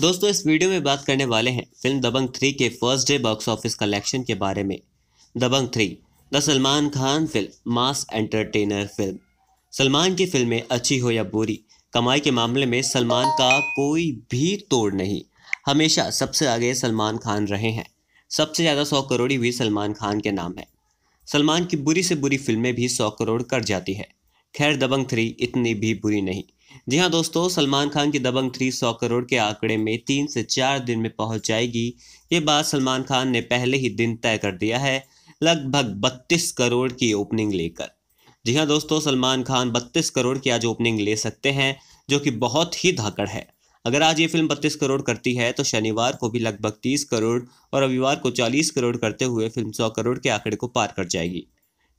दोस्तों इस वीडियो में बात करने वाले हैं फिल्म दबंग थ्री के first day box office collection के बारे में Dabangg three the Salman Khan film mass entertainer film Salman की फिल्में अच्छी हो या बुरी कमाई के मामले में सलमान का कोई भी तोड़ नहीं हमेशा सबसे आगे सलमान खान रहे हैं सबसे ज़्यादा सौ करोड़ी भी सलमान खान के नाम है सलमान की बुरी से बुरी फिल्में भी सौ करोड़ कर जाती है खैर दबंग थ्री इतनी भी बुरी नहीं जी हाँ दोस्तों सलमान खान की दबंग थ्री सौ करोड़ के आंकड़े में तीन से चार दिन में पहुंच जाएगी ये बात सलमान खान ने पहले ही दिन तय कर दिया है लगभग बत्तीस करोड़ की ओपनिंग लेकर जी हाँ दोस्तों सलमान खान बत्तीस करोड़ की आज ओपनिंग ले सकते हैं जो कि बहुत ही धाकड़ है अगर आज ये फिल्म बत्तीस करोड़ करती है तो शनिवार को भी लगभग तीस करोड़ और रविवार को चालीस करोड़ करते हुए फिल्म सौ करोड़ के आंकड़े को पार कर जाएगी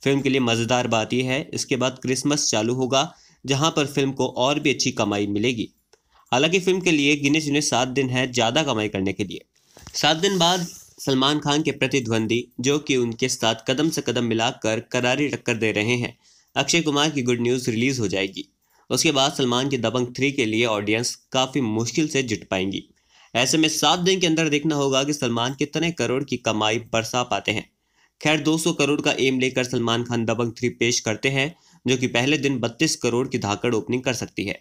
फिल्म के लिए मज़ेदार बात यह है इसके बाद क्रिसमस चालू होगा जहां पर फिल्म को और भी अच्छी कमाई मिलेगी हालांकि फिल्म के लिए गिने चुने सात दिन है ज़्यादा कमाई करने के लिए सात दिन बाद सलमान खान के प्रतिद्वंदी जो कि उनके साथ कदम से कदम मिलाकर करारी टक्कर दे रहे हैं अक्षय कुमार की गुड न्यूज़ रिलीज़ हो जाएगी उसके बाद सलमान की दबंग थ्री के लिए ऑडियंस काफ़ी मुश्किल से जुट पाएंगी ऐसे में सात दिन के अंदर देखना होगा कि सलमान कितने करोड़ की कमाई बरसा पाते हैं खैर 200 करोड़ का एम लेकर सलमान खान दबंग थ्री पेश करते हैं जो कि पहले दिन 32 करोड़ की धाकड़ ओपनिंग कर सकती है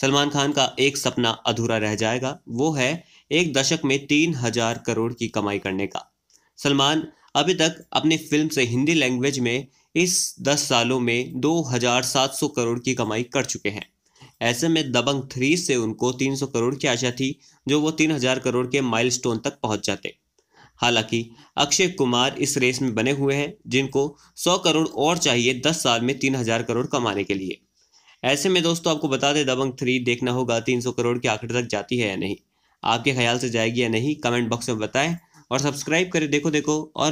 सलमान खान का एक सपना अधूरा रह जाएगा वो है एक दशक में तीन हजार करोड़ की कमाई करने का सलमान अभी तक अपनी फिल्म से हिंदी लैंग्वेज में इस दस सालों में दो हजार सात सौ करोड़ की कमाई कर चुके हैं ऐसे में दबंग थ्री से उनको तीन सौ करोड़ की आशा थी जो वो तीन हजार करोड़ के माइलस्टोन तक पहुंच जाते हालांकि अक्षय कुमार इस रेस में बने हुए हैं जिनको 100 करोड़ और चाहिए 10 साल में तीन हजार करोड़ कमाने के लिए ऐसे में दोस्तों आपको बता दें दबंग थ्री देखना होगा 300 करोड़ के आखिर तक जाती है या नहीं आपके ख्याल से जाएगी या नहीं कमेंट बॉक्स में बताएं और सब्सक्राइब करें देखो देखो और